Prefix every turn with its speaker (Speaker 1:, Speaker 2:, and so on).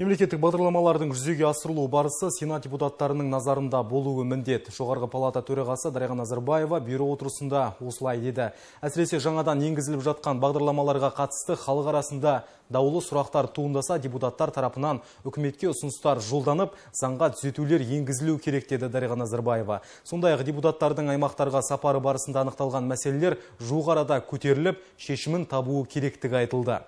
Speaker 1: Мемлекеттік бағдарламалардың жүзеге асырылуы барысы Сенат депутаттарының назарында болуы міндет. Жоғарғы палата төрағасы Дариға Назарбаева бюро отырысында осылай деді. Әсіресе жаңадан енгізіліп жатқан бағдарламаларға қатысты халық арасында даулы сұрақтар туындаса депутаттар тарапынан үкіметке ұсыныстар жолданып, заңға түзетулер енгізілу керек деді Дариға Назарбаева. Сондай-ақ депутаттардың аймақтарға сапары барысында анықталған мәселелер жуық көтеріліп, шешімін табуы керектігі айтылды.